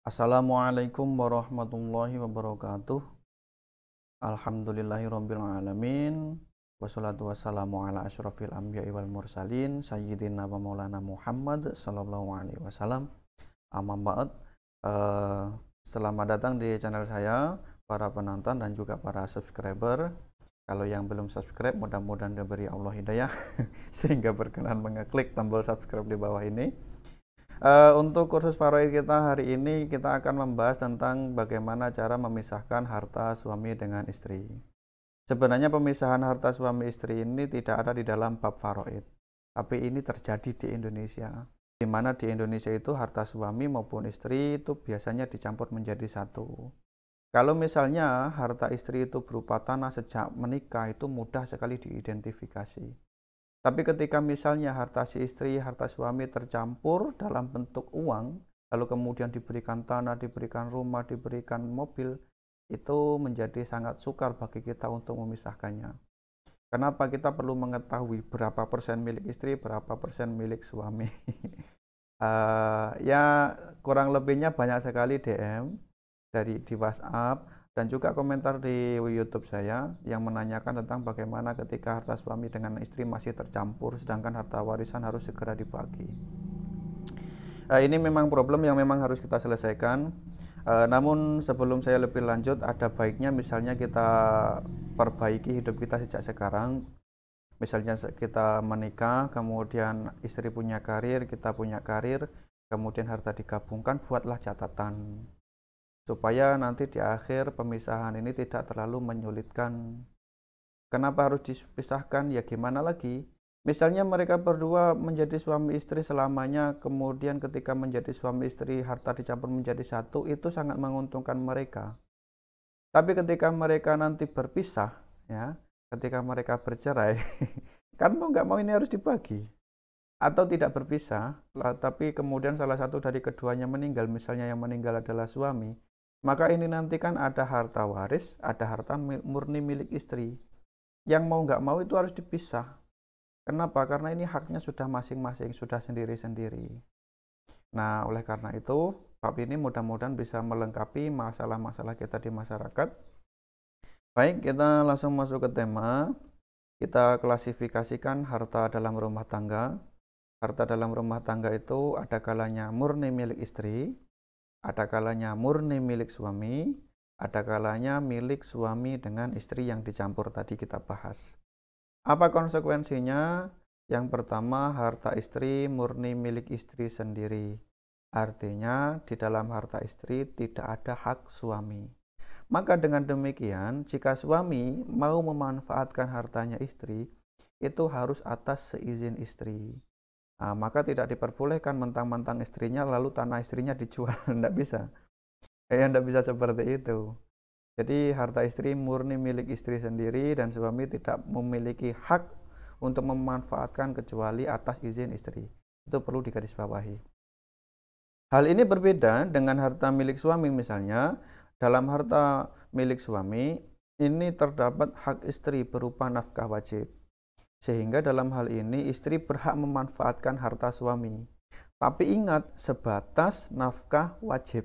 Assalamualaikum warahmatullahi wabarakatuh. Alhamdulillahirabbil alamin. Wassalatu wassalamu ala asyrafil anbiya'i wal mursalin sayyidina wa maulana Muhammad sallallahu alaihi wasallam. Amma ba'd. Eh, selamat datang di channel saya para penonton dan juga para subscriber. Kalau yang belum subscribe mudah-mudahan diberi Allah hidayah sehingga berkenan mengeklik tombol subscribe di bawah ini Uh, untuk kursus Faroe kita hari ini kita akan membahas tentang bagaimana cara memisahkan harta suami dengan istri. Sebenarnya pemisahan harta suami istri ini tidak ada di dalam bab Faroid, tapi ini terjadi di Indonesia. Di mana di Indonesia itu harta suami maupun istri itu biasanya dicampur menjadi satu. Kalau misalnya harta istri itu berupa tanah sejak menikah itu mudah sekali diidentifikasi tapi ketika misalnya harta si istri, harta suami tercampur dalam bentuk uang, lalu kemudian diberikan tanah, diberikan rumah, diberikan mobil, itu menjadi sangat sukar bagi kita untuk memisahkannya. Kenapa kita perlu mengetahui berapa persen milik istri, berapa persen milik suami? uh, ya kurang lebihnya banyak sekali DM dari di WhatsApp dan juga komentar di YouTube saya yang menanyakan tentang bagaimana ketika harta suami dengan istri masih tercampur sedangkan harta warisan harus segera dibagi. Nah, ini memang problem yang memang harus kita selesaikan. E, namun sebelum saya lebih lanjut ada baiknya misalnya kita perbaiki hidup kita sejak sekarang. Misalnya kita menikah, kemudian istri punya karir, kita punya karir, kemudian harta digabungkan, buatlah catatan supaya nanti di akhir pemisahan ini tidak terlalu menyulitkan. Kenapa harus dipisahkan? Ya gimana lagi? Misalnya mereka berdua menjadi suami istri selamanya, kemudian ketika menjadi suami istri harta dicampur menjadi satu, itu sangat menguntungkan mereka. Tapi ketika mereka nanti berpisah, ya, ketika mereka bercerai, kan mau nggak mau ini harus dibagi atau tidak berpisah, hmm. tapi kemudian salah satu dari keduanya meninggal, misalnya yang meninggal adalah suami, maka ini nantikan ada harta waris, ada harta murni milik istri. Yang mau nggak mau itu harus dipisah. Kenapa? Karena ini haknya sudah masing-masing, sudah sendiri-sendiri. Nah, oleh karena itu, bab ini mudah-mudahan bisa melengkapi masalah-masalah kita di masyarakat. Baik, kita langsung masuk ke tema. Kita klasifikasikan harta dalam rumah tangga. Harta dalam rumah tangga itu ada kalanya murni milik istri, ada kalanya murni milik suami, ada kalanya milik suami dengan istri yang dicampur tadi kita bahas. Apa konsekuensinya? Yang pertama, harta istri murni milik istri sendiri. Artinya, di dalam harta istri tidak ada hak suami. Maka dengan demikian, jika suami mau memanfaatkan hartanya istri, itu harus atas seizin istri. Nah, maka tidak diperbolehkan mentang-mentang istrinya lalu tanah istrinya dijual, tidak bisa. Ya, tidak bisa seperti itu. Jadi harta istri murni milik istri sendiri dan suami tidak memiliki hak untuk memanfaatkan kecuali atas izin istri. Itu perlu digarisbawahi. Hal ini berbeda dengan harta milik suami misalnya. Dalam harta milik suami ini terdapat hak istri berupa nafkah wajib sehingga dalam hal ini istri berhak memanfaatkan harta suami. Tapi ingat, sebatas nafkah wajib.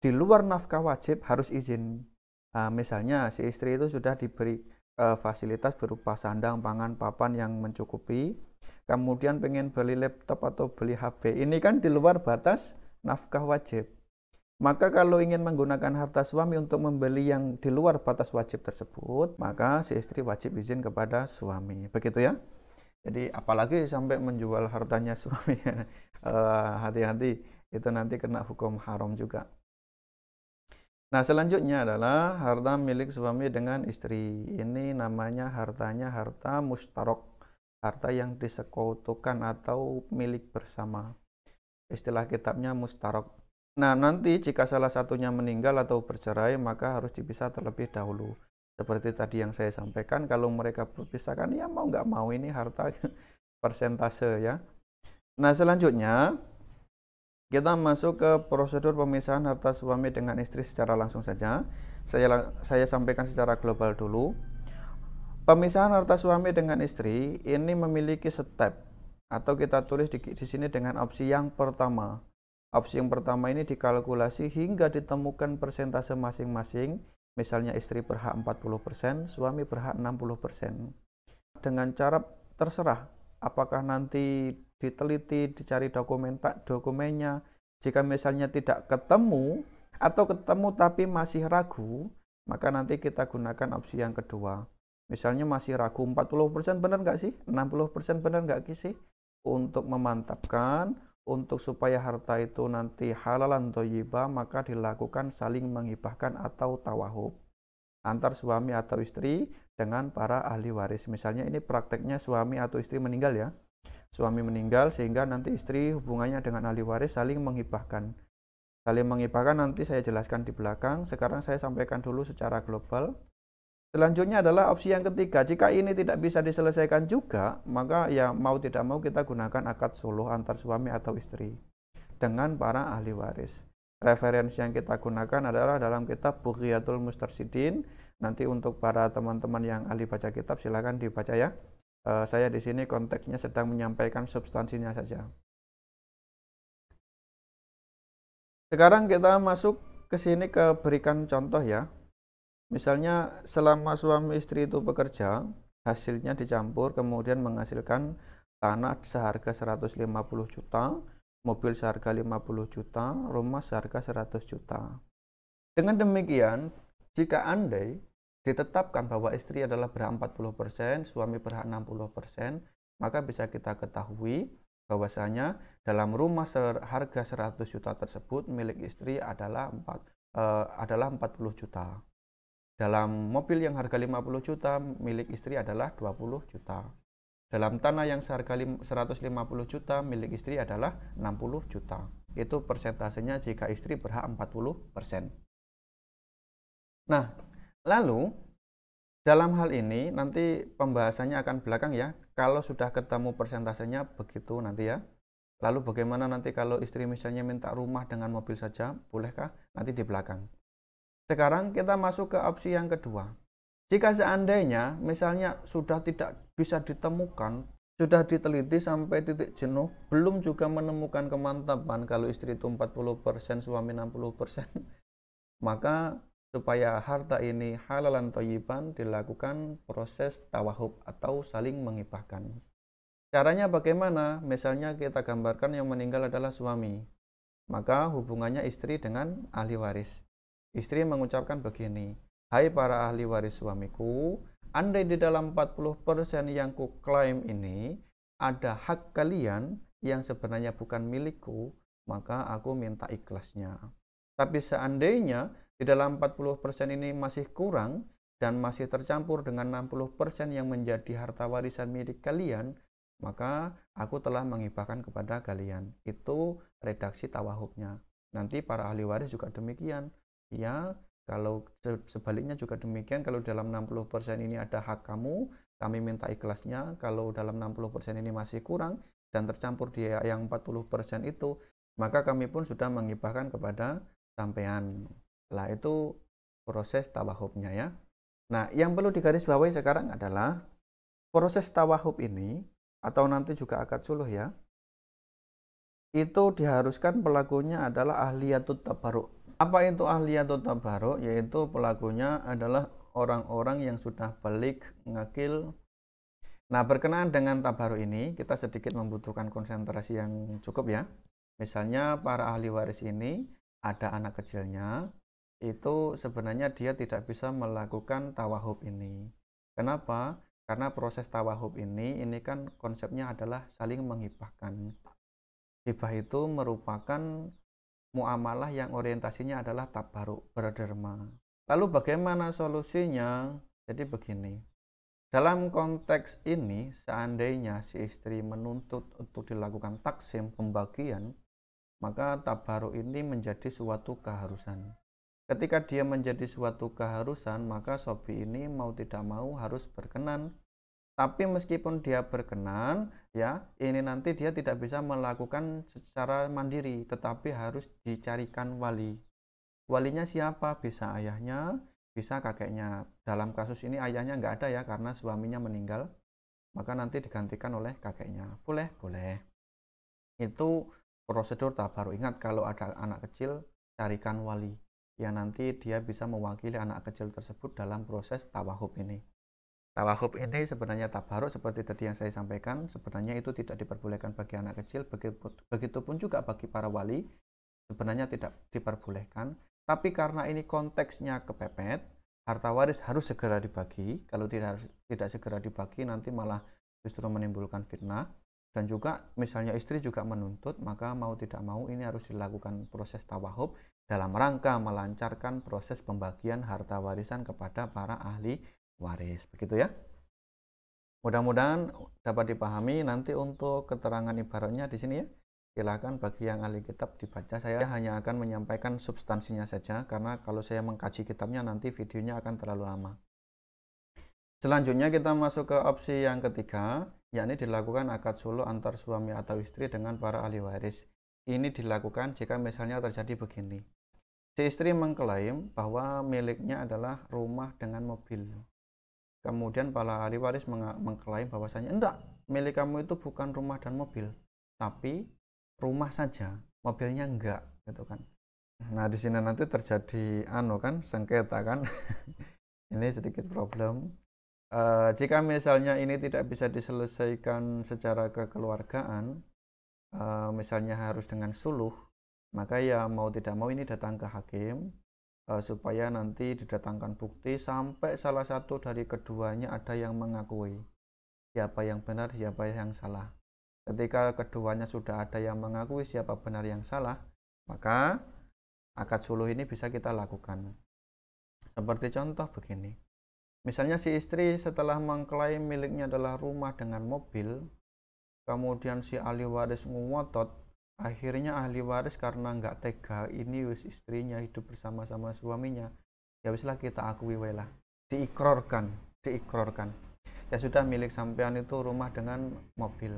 Di luar nafkah wajib harus izin. Nah, misalnya si istri itu sudah diberi uh, fasilitas berupa sandang, pangan, papan yang mencukupi. Kemudian pengen beli laptop atau beli HP. Ini kan di luar batas nafkah wajib. Maka kalau ingin menggunakan harta suami untuk membeli yang di luar batas wajib tersebut, maka si istri wajib izin kepada suami. Begitu ya. Jadi apalagi sampai menjual hartanya suami. Eh, hati-hati, uh, itu nanti kena hukum haram juga. Nah, selanjutnya adalah harta milik suami dengan istri. Ini namanya hartanya harta mustarok, harta yang disekutukan atau milik bersama. Istilah kitabnya mustarok Nah, nanti jika salah satunya meninggal atau bercerai, maka harus dipisah terlebih dahulu. Seperti tadi yang saya sampaikan, kalau mereka berpisah ya mau nggak mau ini harta persentase ya. Nah, selanjutnya kita masuk ke prosedur pemisahan harta suami dengan istri secara langsung saja. Saya saya sampaikan secara global dulu. Pemisahan harta suami dengan istri ini memiliki step atau kita tulis di, di sini dengan opsi yang pertama Opsi yang pertama ini dikalkulasi hingga ditemukan persentase masing-masing, misalnya istri berhak 40%, suami berhak 60%. Dengan cara terserah, apakah nanti diteliti, dicari dokumen tak dokumennya, jika misalnya tidak ketemu atau ketemu tapi masih ragu, maka nanti kita gunakan opsi yang kedua. Misalnya masih ragu 40% benar nggak sih? 60% benar nggak sih? Untuk memantapkan untuk supaya harta itu nanti halalan toyiba maka dilakukan saling menghibahkan atau tawahub antar suami atau istri dengan para ahli waris. Misalnya ini prakteknya suami atau istri meninggal ya. Suami meninggal sehingga nanti istri hubungannya dengan ahli waris saling menghibahkan. Saling menghibahkan nanti saya jelaskan di belakang. Sekarang saya sampaikan dulu secara global Selanjutnya adalah opsi yang ketiga. Jika ini tidak bisa diselesaikan juga, maka ya mau tidak mau kita gunakan akad suluh antar suami atau istri dengan para ahli waris. Referensi yang kita gunakan adalah dalam kitab Bughiyatul Mustarsidin. Nanti untuk para teman-teman yang ahli baca kitab silakan dibaca ya. E, saya di sini konteksnya sedang menyampaikan substansinya saja. Sekarang kita masuk ke sini ke berikan contoh ya. Misalnya selama suami istri itu bekerja, hasilnya dicampur kemudian menghasilkan tanah seharga 150 juta, mobil seharga 50 juta, rumah seharga 100 juta. Dengan demikian, jika andai ditetapkan bahwa istri adalah berhak 40%, persen, suami berhak 60%, persen, maka bisa kita ketahui bahwasanya dalam rumah seharga 100 juta tersebut milik istri adalah 4 eh, adalah 40 juta dalam mobil yang harga 50 juta milik istri adalah 20 juta. Dalam tanah yang seharga 150 juta milik istri adalah 60 juta. Itu persentasenya jika istri berhak 40%. persen. Nah, lalu dalam hal ini nanti pembahasannya akan belakang ya. Kalau sudah ketemu persentasenya begitu nanti ya. Lalu bagaimana nanti kalau istri misalnya minta rumah dengan mobil saja, bolehkah? Nanti di belakang. Sekarang kita masuk ke opsi yang kedua. Jika seandainya misalnya sudah tidak bisa ditemukan, sudah diteliti sampai titik jenuh, belum juga menemukan kemantapan kalau istri itu 40%, suami 60%, maka supaya harta ini halalan toyiban dilakukan proses tawahub atau saling mengibahkan. Caranya bagaimana? Misalnya kita gambarkan yang meninggal adalah suami, maka hubungannya istri dengan ahli waris. Istri mengucapkan begini, Hai para ahli waris suamiku, andai di dalam 40% yang ku klaim ini ada hak kalian yang sebenarnya bukan milikku, maka aku minta ikhlasnya. Tapi seandainya di dalam 40% ini masih kurang dan masih tercampur dengan 60% yang menjadi harta warisan milik kalian, maka aku telah mengibahkan kepada kalian. Itu redaksi tawahubnya. Nanti para ahli waris juga demikian ya kalau sebaliknya juga demikian kalau dalam 60% ini ada hak kamu kami minta ikhlasnya kalau dalam 60% ini masih kurang dan tercampur di yang 40% itu maka kami pun sudah mengibahkan kepada sampean lah itu proses tawahubnya ya nah yang perlu digarisbawahi sekarang adalah proses tawahub ini atau nanti juga akad suluh ya itu diharuskan pelakunya adalah ahliyatut tabaruk apa itu ahli atau tabaruk? Yaitu pelakunya adalah orang-orang yang sudah balik ngakil. Nah, berkenaan dengan tabaruk ini, kita sedikit membutuhkan konsentrasi yang cukup ya. Misalnya para ahli waris ini ada anak kecilnya, itu sebenarnya dia tidak bisa melakukan tawahub ini. Kenapa? Karena proses tawahub ini, ini kan konsepnya adalah saling menghibahkan. Hibah itu merupakan muamalah yang orientasinya adalah tabaruk, berderma. Lalu bagaimana solusinya? Jadi begini. Dalam konteks ini, seandainya si istri menuntut untuk dilakukan taksim pembagian, maka tabaruk ini menjadi suatu keharusan. Ketika dia menjadi suatu keharusan, maka sobi ini mau tidak mau harus berkenan tapi meskipun dia berkenan, ya, ini nanti dia tidak bisa melakukan secara mandiri, tetapi harus dicarikan wali. Walinya siapa? Bisa ayahnya, bisa kakeknya. Dalam kasus ini ayahnya nggak ada ya, karena suaminya meninggal. Maka nanti digantikan oleh kakeknya. Boleh, boleh. Itu prosedur Tak baru Ingat kalau ada anak kecil, carikan wali. Ya nanti dia bisa mewakili anak kecil tersebut dalam proses tawahub ini. Tawahub ini sebenarnya tabaruk seperti tadi yang saya sampaikan, sebenarnya itu tidak diperbolehkan bagi anak kecil, begitupun juga bagi para wali, sebenarnya tidak diperbolehkan. Tapi karena ini konteksnya kepepet, harta waris harus segera dibagi. Kalau tidak tidak segera dibagi, nanti malah justru menimbulkan fitnah. Dan juga misalnya istri juga menuntut, maka mau tidak mau ini harus dilakukan proses tawahub dalam rangka melancarkan proses pembagian harta warisan kepada para ahli waris. Begitu ya. Mudah-mudahan dapat dipahami nanti untuk keterangan ibaratnya di sini ya. silahkan bagi yang ahli kitab dibaca. Saya hanya akan menyampaikan substansinya saja karena kalau saya mengkaji kitabnya nanti videonya akan terlalu lama. Selanjutnya kita masuk ke opsi yang ketiga, yakni dilakukan akad suluh antar suami atau istri dengan para ahli waris. Ini dilakukan jika misalnya terjadi begini. Si istri mengklaim bahwa miliknya adalah rumah dengan mobil. Kemudian para ahli waris mengklaim bahwasanya enggak, milik kamu itu bukan rumah dan mobil, tapi rumah saja, mobilnya enggak, gitu kan. Nah, di sini nanti terjadi anu kan sengketa kan. ini sedikit problem. E, jika misalnya ini tidak bisa diselesaikan secara kekeluargaan, e, misalnya harus dengan suluh, maka ya mau tidak mau ini datang ke hakim Eh, supaya nanti didatangkan bukti sampai salah satu dari keduanya ada yang mengakui siapa yang benar siapa yang salah ketika keduanya sudah ada yang mengakui siapa benar yang salah maka akad suluh ini bisa kita lakukan seperti contoh begini misalnya si istri setelah mengklaim miliknya adalah rumah dengan mobil kemudian si ahli waris ngotot akhirnya ahli waris karena nggak tega ini wis istrinya hidup bersama-sama suaminya ya wislah kita akui welah diikrorkan diikrorkan ya sudah milik sampean itu rumah dengan mobil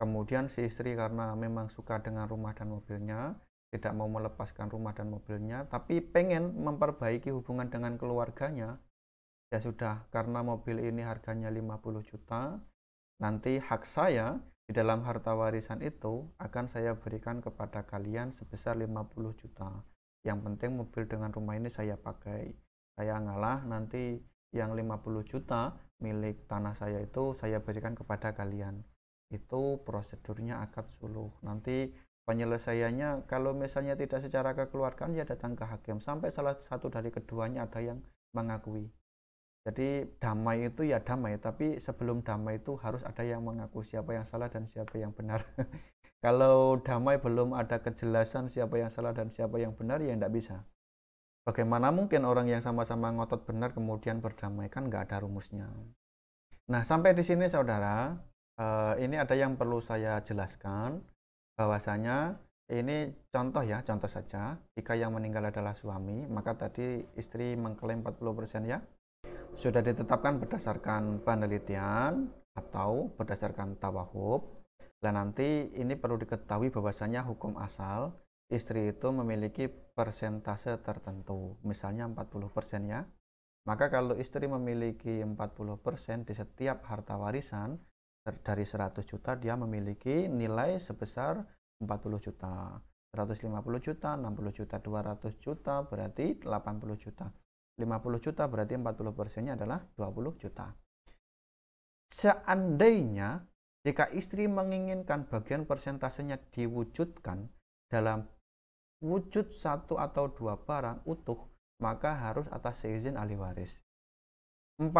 kemudian si istri karena memang suka dengan rumah dan mobilnya tidak mau melepaskan rumah dan mobilnya tapi pengen memperbaiki hubungan dengan keluarganya ya sudah karena mobil ini harganya 50 juta nanti hak saya di dalam harta warisan itu akan saya berikan kepada kalian sebesar 50 juta. Yang penting mobil dengan rumah ini saya pakai. Saya ngalah nanti yang 50 juta milik tanah saya itu saya berikan kepada kalian. Itu prosedurnya akad suluh. Nanti penyelesaiannya kalau misalnya tidak secara kekeluargaan ya datang ke hakim sampai salah satu dari keduanya ada yang mengakui. Jadi damai itu ya damai, tapi sebelum damai itu harus ada yang mengaku siapa yang salah dan siapa yang benar. Kalau damai belum ada kejelasan siapa yang salah dan siapa yang benar, ya tidak bisa. Bagaimana mungkin orang yang sama-sama ngotot benar kemudian berdamai kan nggak ada rumusnya. Nah sampai di sini saudara, eh, ini ada yang perlu saya jelaskan bahwasanya ini contoh ya, contoh saja. Jika yang meninggal adalah suami, maka tadi istri mengklaim 40% ya sudah ditetapkan berdasarkan penelitian atau berdasarkan tawahub. Dan nanti ini perlu diketahui bahwasanya hukum asal istri itu memiliki persentase tertentu, misalnya 40% ya. Maka kalau istri memiliki 40% di setiap harta warisan dari 100 juta dia memiliki nilai sebesar 40 juta. 150 juta, 60 juta, 200 juta berarti 80 juta. 50 juta berarti 40 persennya adalah 20 juta. Seandainya jika istri menginginkan bagian persentasenya diwujudkan dalam wujud satu atau dua barang utuh, maka harus atas seizin ahli waris. 40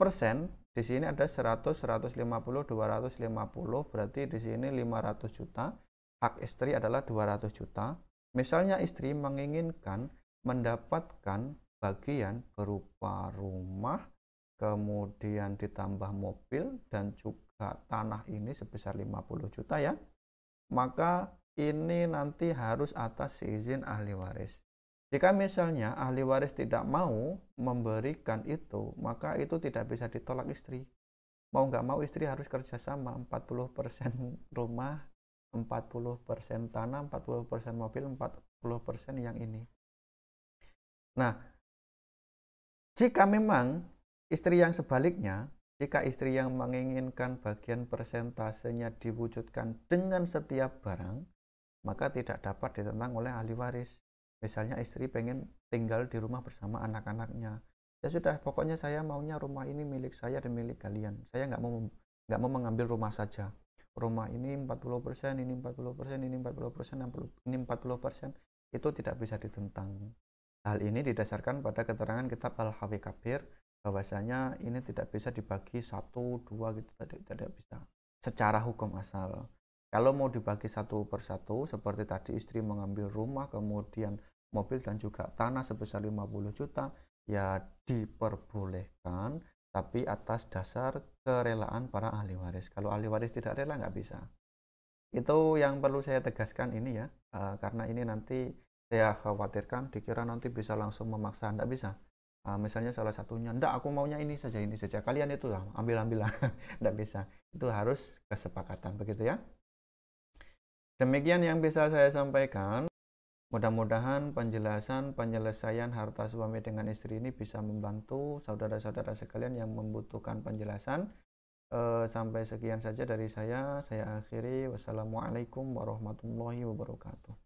persen di sini ada 100, 150, 250, berarti di sini 500 juta. Hak istri adalah 200 juta. Misalnya istri menginginkan mendapatkan bagian berupa rumah, kemudian ditambah mobil dan juga tanah ini sebesar 50 juta ya. Maka ini nanti harus atas izin ahli waris. Jika misalnya ahli waris tidak mau memberikan itu, maka itu tidak bisa ditolak istri. Mau nggak mau istri harus kerjasama 40% rumah, 40% tanah, 40% mobil, 40% yang ini. Nah, jika memang istri yang sebaliknya, jika istri yang menginginkan bagian persentasenya diwujudkan dengan setiap barang, maka tidak dapat ditentang oleh ahli waris. Misalnya istri pengen tinggal di rumah bersama anak-anaknya. Ya sudah, pokoknya saya maunya rumah ini milik saya dan milik kalian. Saya nggak mau nggak mau mengambil rumah saja. Rumah ini 40%, ini 40%, ini 40%, 60, ini 40%, itu tidak bisa ditentang. Hal ini didasarkan pada keterangan kitab Al-Hawi Kabir bahwasanya ini tidak bisa dibagi satu dua gitu tidak, tidak bisa secara hukum asal. Kalau mau dibagi satu persatu seperti tadi istri mengambil rumah kemudian mobil dan juga tanah sebesar 50 juta ya diperbolehkan tapi atas dasar kerelaan para ahli waris. Kalau ahli waris tidak rela nggak bisa. Itu yang perlu saya tegaskan ini ya, eh, karena ini nanti saya khawatirkan dikira nanti bisa langsung memaksa tidak bisa uh, misalnya salah satunya ndak aku maunya ini saja ini saja kalian itu lah ambil ambil lah tidak bisa itu harus kesepakatan begitu ya demikian yang bisa saya sampaikan mudah-mudahan penjelasan penyelesaian harta suami dengan istri ini bisa membantu saudara-saudara sekalian yang membutuhkan penjelasan eh, sampai sekian saja dari saya saya akhiri wassalamualaikum warahmatullahi wabarakatuh